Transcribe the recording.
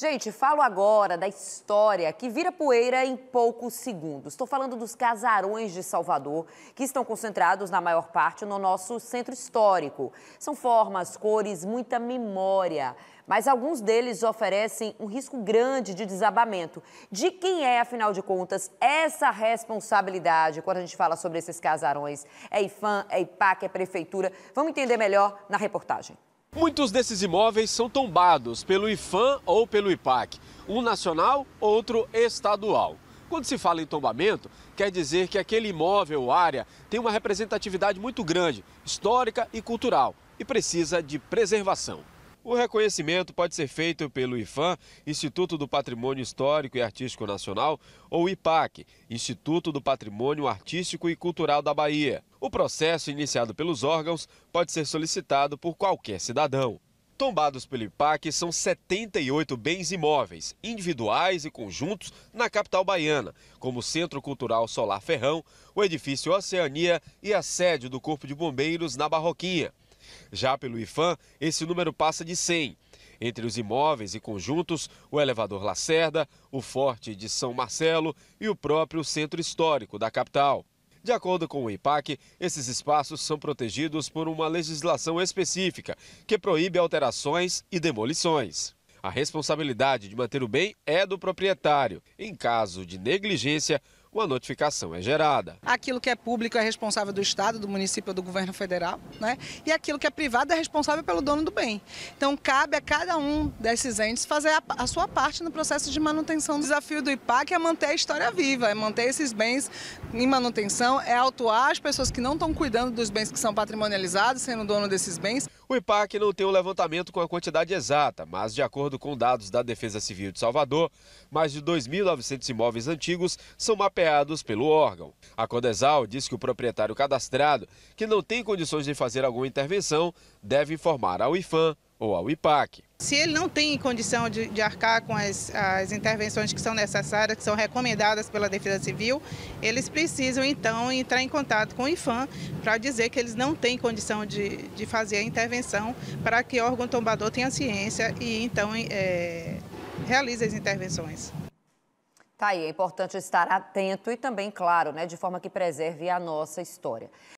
Gente, falo agora da história que vira poeira em poucos segundos. Estou falando dos casarões de Salvador, que estão concentrados na maior parte no nosso centro histórico. São formas, cores, muita memória, mas alguns deles oferecem um risco grande de desabamento. De quem é, afinal de contas, essa responsabilidade quando a gente fala sobre esses casarões? É IFAM, é IPAC, é prefeitura? Vamos entender melhor na reportagem. Muitos desses imóveis são tombados pelo IFAM ou pelo IPAC, um nacional, outro estadual. Quando se fala em tombamento, quer dizer que aquele imóvel ou área tem uma representatividade muito grande, histórica e cultural, e precisa de preservação. O reconhecimento pode ser feito pelo IFAM, Instituto do Patrimônio Histórico e Artístico Nacional, ou IPAC, Instituto do Patrimônio Artístico e Cultural da Bahia. O processo iniciado pelos órgãos pode ser solicitado por qualquer cidadão. Tombados pelo IPAC são 78 bens imóveis, individuais e conjuntos, na capital baiana, como o Centro Cultural Solar Ferrão, o edifício Oceania e a sede do Corpo de Bombeiros na Barroquinha. Já pelo IFAM, esse número passa de 100. Entre os imóveis e conjuntos, o elevador Lacerda, o Forte de São Marcelo e o próprio centro histórico da capital. De acordo com o IPAC, esses espaços são protegidos por uma legislação específica que proíbe alterações e demolições. A responsabilidade de manter o bem é do proprietário. Em caso de negligência, uma notificação é gerada. Aquilo que é público é responsável do Estado, do município ou do governo federal, né? E aquilo que é privado é responsável pelo dono do bem. Então cabe a cada um desses entes fazer a, a sua parte no processo de manutenção. O desafio do IPAC é manter a história viva, é manter esses bens em manutenção, é autuar as pessoas que não estão cuidando dos bens que são patrimonializados, sendo dono desses bens. O IPAC não tem um levantamento com a quantidade exata, mas de acordo com dados da Defesa Civil de Salvador, mais de 2.900 imóveis antigos são mapeados mapeados pelo órgão. A Codesal diz que o proprietário cadastrado, que não tem condições de fazer alguma intervenção, deve informar ao IFAM ou ao IPAC. Se ele não tem condição de, de arcar com as, as, intervenções que são necessárias, que são recomendadas pela Defesa Civil, eles precisam então entrar em contato com o IFAM para dizer que eles não têm condição de, de fazer a intervenção para que o órgão tombador tenha ciência e então é, realize as intervenções. Tá aí, é importante estar atento e também, claro, né, de forma que preserve a nossa história.